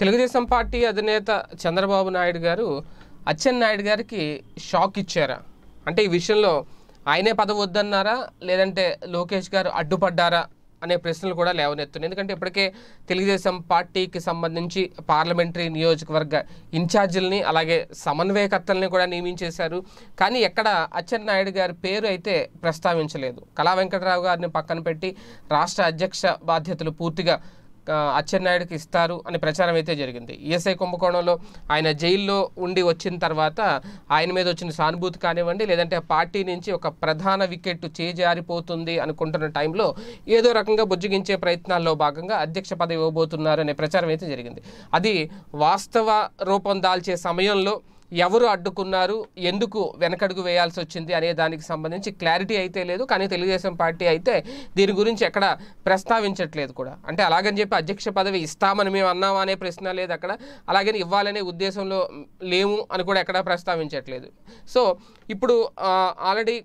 Telugu Desam party అధినేత చంద్రబాబు నాయుడు గారు అచ్చెన్నాయుడు గారికి షాక్ ఇచ్చారా అంటే ఈ విషయంలో ఆయనే పదవి వద్దన్నారా లేదంటే లోకేష్ గారు అడ్డుపడ్డారా అనే ప్రశ్నలు కూడా లేవనెత్తున్నాయి ఎందుకంటే ఇప్పటికే తెలుగుదేశం పార్టీకి సంబంధించి పార్లమెంటరీ నియోజకవర్గ ఇన్ఛార్జీలని అలాగే సమన్వయకర్తల్ని కూడా నియమించేశారు కానీ ఎక్కడ అచ్చెన్నాయుడు గారి పేరు అయితే ప్రస్తావించలేదు కళా వెంకటరావు గారిని పక్కన పెట్టి రాష్ట్ర అధ్యక్ష బాధ్యతలు పూర్తిగా అచ్చెన్నాయుడికి ఇస్తారు అనే ప్రచారం అయితే జరిగింది ఈఎస్ఐ కుంభకోణంలో ఆయన జైల్లో ఉండి వచ్చిన తర్వాత ఆయన మీద వచ్చిన సానుభూతి కానివ్వండి లేదంటే పార్టీ నుంచి ఒక ప్రధాన వికెట్ చేజారిపోతుంది అనుకుంటున్న టైంలో ఏదో రకంగా బుజ్జగించే ప్రయత్నాల్లో భాగంగా అధ్యక్ష పదవి ఇవ్వబోతున్నారు అనే ప్రచారం అయితే జరిగింది అది వాస్తవ రూపం దాల్చే సమయంలో ఎవరు అడ్డుకున్నారు ఎందుకు వెనకడుగు వేయాల్సి వచ్చింది అనే దానికి సంబంధించి క్లారిటీ అయితే లేదు కానీ తెలుగుదేశం పార్టీ అయితే దీని గురించి ఎక్కడ ప్రస్తావించట్లేదు కూడా అంటే అలాగని చెప్పి అధ్యక్ష పదవి ఇస్తామని మేము అన్నామా అనే ప్రశ్న లేదు అక్కడ అలాగని ఇవ్వాలనే ఉద్దేశంలో లేము అని కూడా ఎక్కడ ప్రస్తావించట్లేదు సో ఇప్పుడు ఆల్రెడీ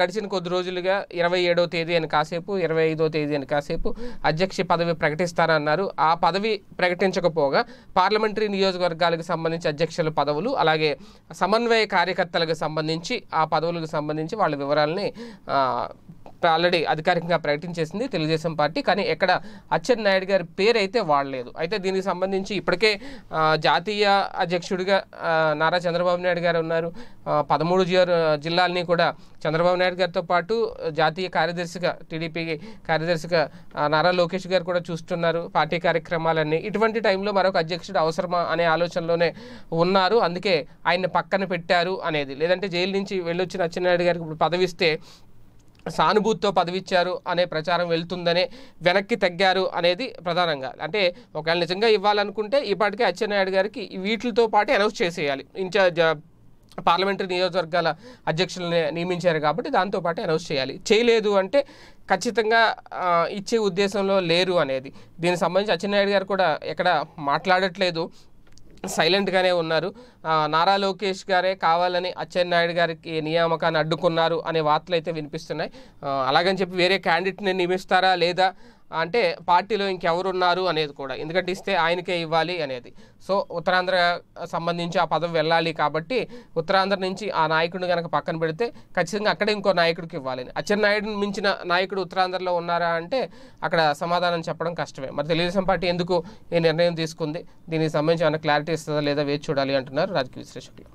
గడిచిన కొద్ది రోజులుగా ఇరవై ఏడో తేదీ అని కాసేపు ఇరవై ఐదో తేదీ అని కాసేపు అధ్యక్ష పదవి ప్రకటిస్తారన్నారు ఆ పదవి ప్రకటించకపోగా పార్లమెంటరీ నియోజకవర్గాలకు సంబంధించి అధ్యక్షుల పదవులు అలాగే సమన్వయ కార్యకర్తలకు సంబంధించి ఆ పదవులకు సంబంధించి వాళ్ళ వివరాలని ఆల్రెడీ అధికారికంగా ప్రకటించేసింది తెలుగుదేశం పార్టీ కానీ ఎక్కడ అచ్చెన్నాయుడు గారి పేరు అయితే వాడలేదు అయితే దీనికి సంబంధించి ఇప్పటికే జాతీయ అధ్యక్షుడిగా నారా చంద్రబాబు నాయుడు గారు ఉన్నారు పదమూడు జిల్లాలని కూడా చంద్రబాబు నాయుడు గారితో పాటు జాతీయ కార్యదర్శిగా టీడీపీ కార్యదర్శిగా నారా లోకేష్ గారు కూడా చూస్తున్నారు పార్టీ కార్యక్రమాలన్నీ ఇటువంటి టైంలో మరొక అధ్యక్షుడు అవసరమా అనే ఆలోచనలోనే ఉన్నారు అందుకే ఆయన్ని పక్కన పెట్టారు అనేది లేదంటే జైలు నుంచి వెళ్ళొచ్చిన అచ్చెన్నాయుడు గారికి ఇప్పుడు పదవిస్తే సానుభూతితో పదవిచ్చారు అనే ప్రచారం వెళ్తుందనే వెనక్కి తగ్గారు అనేది ప్రధానంగా అంటే ఒకవేళ నిజంగా ఇవ్వాలనుకుంటే ఇప్పటికే అచ్చెన్నాయుడు గారికి వీటితో పాటు అనౌన్స్ చేసేయాలి ఇన్ఛార్జ్ పార్లమెంటరీ నియోజకవర్గాల అధ్యక్షులని నియమించారు కాబట్టి దాంతోపాటు అనౌన్స్ చేయాలి చేయలేదు అంటే ఖచ్చితంగా ఇచ్చే ఉద్దేశంలో లేరు అనేది దీనికి సంబంధించి అచ్చెన్నాయుడు గారు కూడా ఎక్కడ మాట్లాడట్లేదు సైలెంట్గానే ఉన్నారు నారా లోకేష్ గారే కావాలని అచ్చెన్నాయుడు గారికి నియామకాన్ని అడ్డుకున్నారు అనే వార్తలు అయితే వినిపిస్తున్నాయి అలాగని చెప్పి వేరే క్యాండిడేట్ని నియమిస్తారా లేదా అంటే పార్టీలో ఇంకెవరున్నారు అనేది కూడా ఎందుకంటే ఇస్తే ఆయనకే ఇవ్వాలి అనేది సో ఉత్తరాంధ్ర సంబంధించి ఆ పదవి వెళ్ళాలి కాబట్టి ఉత్తరాంధ్ర నుంచి ఆ నాయకుడిని కనుక పక్కన పెడితే ఖచ్చితంగా అక్కడ ఇంకో నాయకుడికి ఇవ్వాలి అచ్చెన్నాయుడుని మించిన నాయకుడు ఉత్తరాంధ్రలో ఉన్నారా అంటే అక్కడ సమాధానం చెప్పడం కష్టమే మరి తెలుగుదేశం పార్టీ ఎందుకు ఈ నిర్ణయం తీసుకుంది దీనికి సంబంధించి ఏమైనా క్లారిటీ ఇస్తుందా లేదా వేచి చూడాలి అంటున్నారు రాజకీయ విశ్లేషకులు